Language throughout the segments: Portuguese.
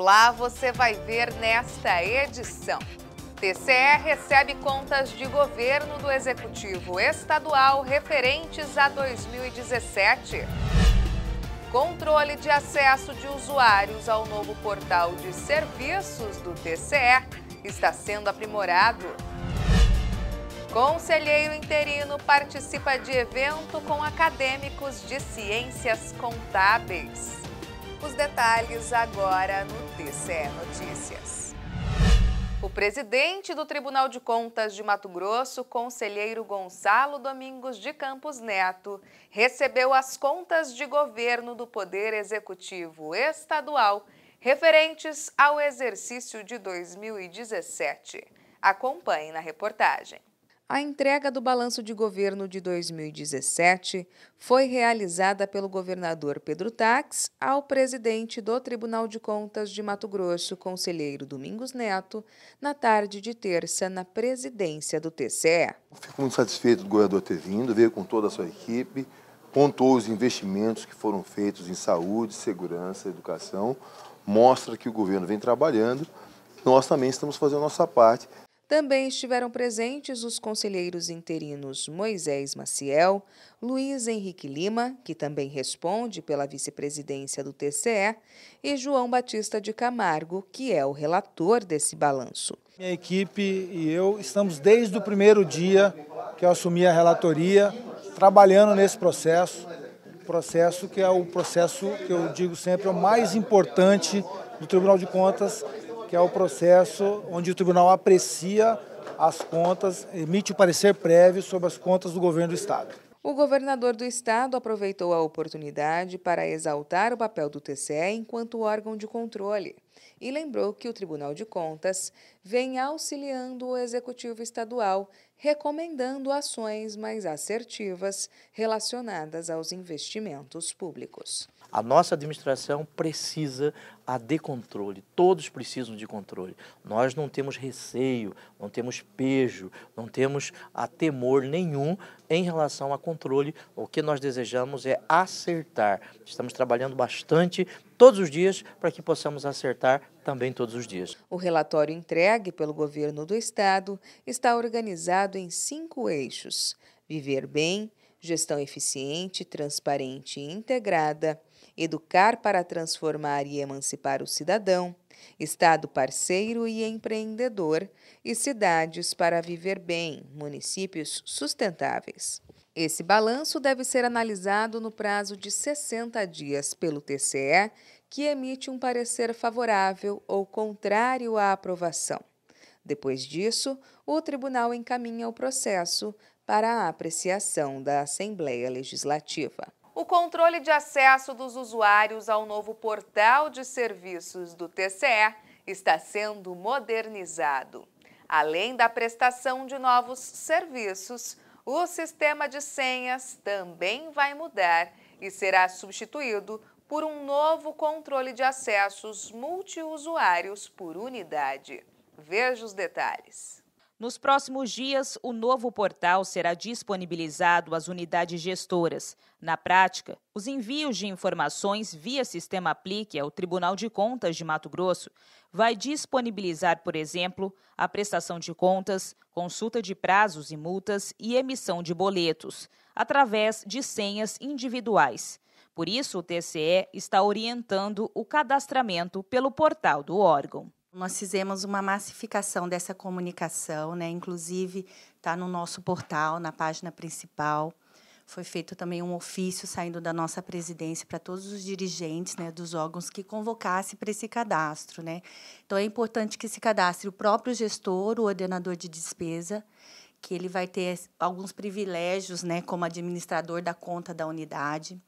Olá, você vai ver nesta edição. TCE recebe contas de governo do Executivo Estadual referentes a 2017. Controle de acesso de usuários ao novo portal de serviços do TCE está sendo aprimorado. Conselheiro interino participa de evento com acadêmicos de ciências contábeis. Os detalhes agora no TCE Notícias. O presidente do Tribunal de Contas de Mato Grosso, conselheiro Gonçalo Domingos de Campos Neto, recebeu as contas de governo do Poder Executivo Estadual referentes ao exercício de 2017. Acompanhe na reportagem a entrega do balanço de governo de 2017 foi realizada pelo governador Pedro Tax ao presidente do Tribunal de Contas de Mato Grosso, conselheiro Domingos Neto, na tarde de terça na presidência do TCE. Fico muito satisfeito do governador ter vindo, veio com toda a sua equipe, contou os investimentos que foram feitos em saúde, segurança, educação, mostra que o governo vem trabalhando, nós também estamos fazendo a nossa parte. Também estiveram presentes os conselheiros interinos Moisés Maciel, Luiz Henrique Lima, que também responde pela vice-presidência do TCE, e João Batista de Camargo, que é o relator desse balanço. Minha equipe e eu estamos desde o primeiro dia que eu assumi a relatoria, trabalhando nesse processo, processo que é o processo que eu digo sempre é o mais importante do Tribunal de Contas, que é o processo onde o tribunal aprecia as contas, emite o parecer prévio sobre as contas do governo do Estado. O governador do estado aproveitou a oportunidade para exaltar o papel do TCE enquanto órgão de controle e lembrou que o Tribunal de Contas vem auxiliando o executivo estadual recomendando ações mais assertivas relacionadas aos investimentos públicos. A nossa administração precisa de controle, todos precisam de controle. Nós não temos receio, não temos pejo, não temos a temor nenhum em relação a controle. O que nós desejamos é acertar. Estamos trabalhando bastante todos os dias para que possamos acertar também todos os dias. O relatório entregue pelo governo do estado está organizado em cinco eixos: viver bem, gestão eficiente, transparente e integrada, educar para transformar e emancipar o cidadão, estado parceiro e empreendedor e cidades para viver bem, municípios sustentáveis. Esse balanço deve ser analisado no prazo de 60 dias pelo TCE, que emite um parecer favorável ou contrário à aprovação. Depois disso, o tribunal encaminha o processo para a apreciação da Assembleia Legislativa. O controle de acesso dos usuários ao novo portal de serviços do TCE está sendo modernizado. Além da prestação de novos serviços, o sistema de senhas também vai mudar e será substituído por um novo controle de acessos multiusuários por unidade. Veja os detalhes. Nos próximos dias, o novo portal será disponibilizado às unidades gestoras. Na prática, os envios de informações via sistema aplique ao Tribunal de Contas de Mato Grosso vai disponibilizar, por exemplo, a prestação de contas, consulta de prazos e multas e emissão de boletos, através de senhas individuais. Por isso, o TCE está orientando o cadastramento pelo portal do órgão. Nós fizemos uma massificação dessa comunicação, né? inclusive está no nosso portal, na página principal. Foi feito também um ofício saindo da nossa presidência para todos os dirigentes né, dos órgãos que convocasse para esse cadastro. Né? Então, é importante que se cadastre o próprio gestor, o ordenador de despesa, que ele vai ter alguns privilégios né, como administrador da conta da unidade,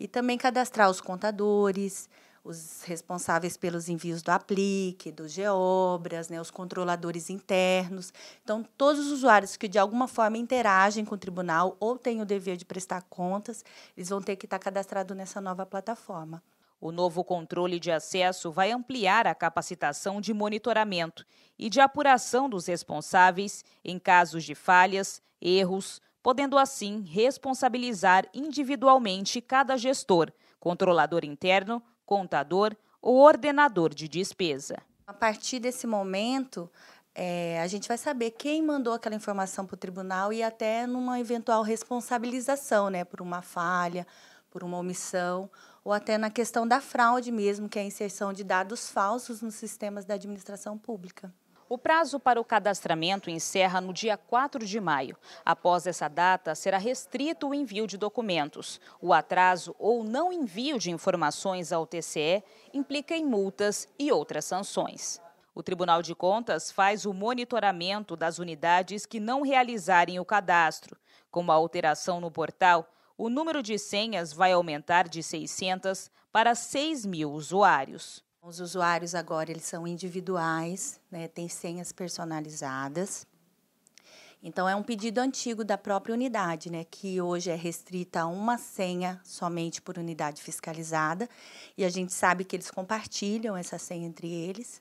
e também cadastrar os contadores, os responsáveis pelos envios do aplique, do geobras, né, os controladores internos. Então, todos os usuários que de alguma forma interagem com o tribunal ou têm o dever de prestar contas, eles vão ter que estar cadastrados nessa nova plataforma. O novo controle de acesso vai ampliar a capacitação de monitoramento e de apuração dos responsáveis em casos de falhas, erros, podendo assim responsabilizar individualmente cada gestor, controlador interno contador ou ordenador de despesa. A partir desse momento, é, a gente vai saber quem mandou aquela informação para o tribunal e até numa eventual responsabilização, né, por uma falha, por uma omissão, ou até na questão da fraude mesmo, que é a inserção de dados falsos nos sistemas da administração pública. O prazo para o cadastramento encerra no dia 4 de maio. Após essa data, será restrito o envio de documentos. O atraso ou não envio de informações ao TCE implica em multas e outras sanções. O Tribunal de Contas faz o monitoramento das unidades que não realizarem o cadastro. Com a alteração no portal, o número de senhas vai aumentar de 600 para 6 mil usuários. Os usuários agora eles são individuais, né, tem senhas personalizadas. Então é um pedido antigo da própria unidade, né, que hoje é restrita a uma senha somente por unidade fiscalizada, e a gente sabe que eles compartilham essa senha entre eles.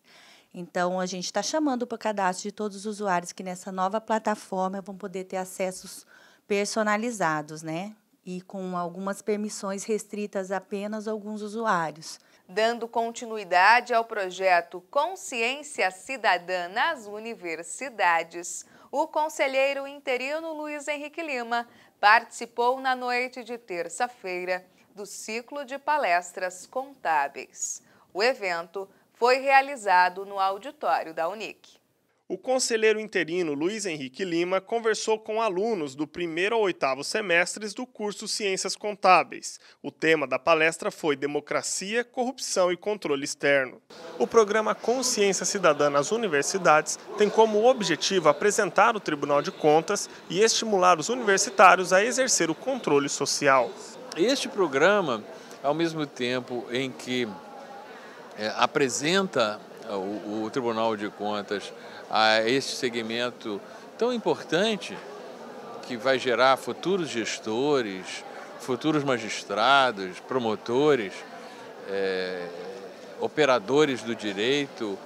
Então a gente está chamando para o cadastro de todos os usuários que nessa nova plataforma vão poder ter acessos personalizados, né? e com algumas permissões restritas a apenas alguns usuários. Dando continuidade ao projeto Consciência Cidadã nas Universidades, o conselheiro interino Luiz Henrique Lima participou na noite de terça-feira do ciclo de palestras contábeis. O evento foi realizado no auditório da Unic o conselheiro interino Luiz Henrique Lima conversou com alunos do primeiro ao oitavo semestres do curso Ciências Contábeis. O tema da palestra foi Democracia, Corrupção e Controle Externo. O programa Consciência Cidadã nas Universidades tem como objetivo apresentar o Tribunal de Contas e estimular os universitários a exercer o controle social. Este programa, ao mesmo tempo em que é, apresenta é, o, o Tribunal de Contas a esse segmento tão importante que vai gerar futuros gestores, futuros magistrados, promotores, é, operadores do direito,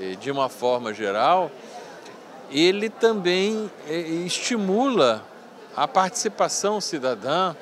é, de uma forma geral, ele também é, estimula a participação cidadã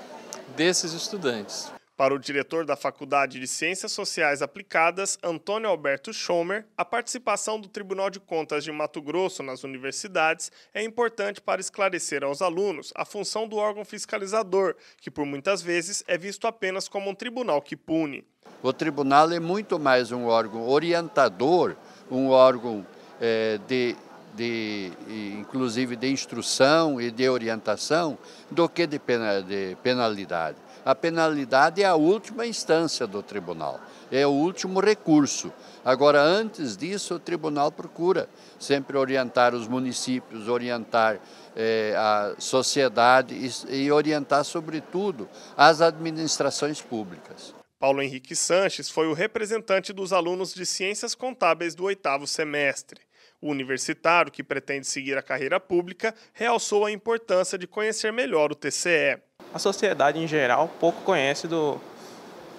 desses estudantes. Para o diretor da Faculdade de Ciências Sociais Aplicadas, Antônio Alberto Schomer, a participação do Tribunal de Contas de Mato Grosso nas universidades é importante para esclarecer aos alunos a função do órgão fiscalizador, que por muitas vezes é visto apenas como um tribunal que pune. O tribunal é muito mais um órgão orientador, um órgão é, de de, inclusive de instrução e de orientação, do que de, pena, de penalidade a penalidade é a última instância do tribunal, é o último recurso. Agora, antes disso, o tribunal procura sempre orientar os municípios, orientar eh, a sociedade e, e orientar, sobretudo, as administrações públicas. Paulo Henrique Sanches foi o representante dos alunos de Ciências Contábeis do oitavo semestre. O universitário que pretende seguir a carreira pública realçou a importância de conhecer melhor o TCE a sociedade em geral pouco conhece do,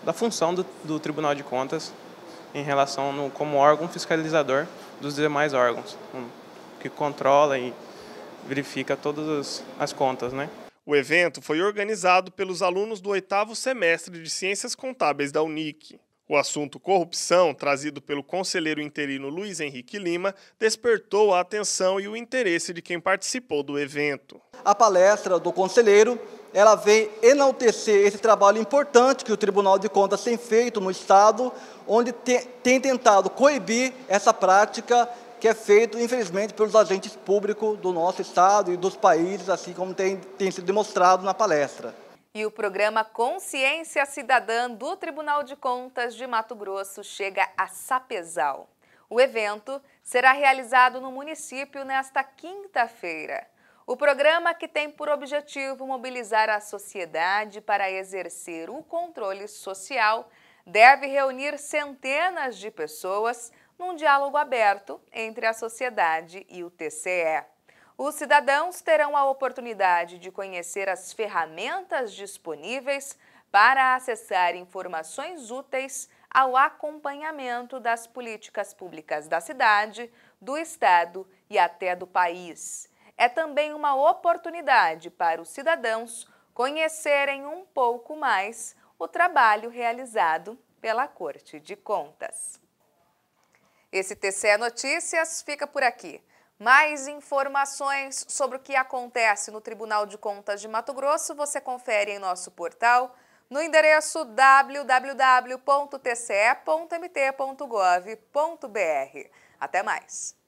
da função do, do Tribunal de Contas em relação no, como órgão fiscalizador dos demais órgãos, que controla e verifica todas as contas, né? O evento foi organizado pelos alunos do oitavo semestre de Ciências Contábeis da Unic. O assunto corrupção, trazido pelo conselheiro interino Luiz Henrique Lima, despertou a atenção e o interesse de quem participou do evento. A palestra do conselheiro ela vem enaltecer esse trabalho importante que o Tribunal de Contas tem feito no Estado, onde tem tentado coibir essa prática que é feita infelizmente, pelos agentes públicos do nosso Estado e dos países, assim como tem, tem sido demonstrado na palestra. E o programa Consciência Cidadã do Tribunal de Contas de Mato Grosso chega a Sapezal. O evento será realizado no município nesta quinta-feira. O programa que tem por objetivo mobilizar a sociedade para exercer o controle social deve reunir centenas de pessoas num diálogo aberto entre a sociedade e o TCE. Os cidadãos terão a oportunidade de conhecer as ferramentas disponíveis para acessar informações úteis ao acompanhamento das políticas públicas da cidade, do Estado e até do país é também uma oportunidade para os cidadãos conhecerem um pouco mais o trabalho realizado pela Corte de Contas. Esse TCE Notícias fica por aqui. Mais informações sobre o que acontece no Tribunal de Contas de Mato Grosso você confere em nosso portal no endereço www.tce.mt.gov.br. Até mais!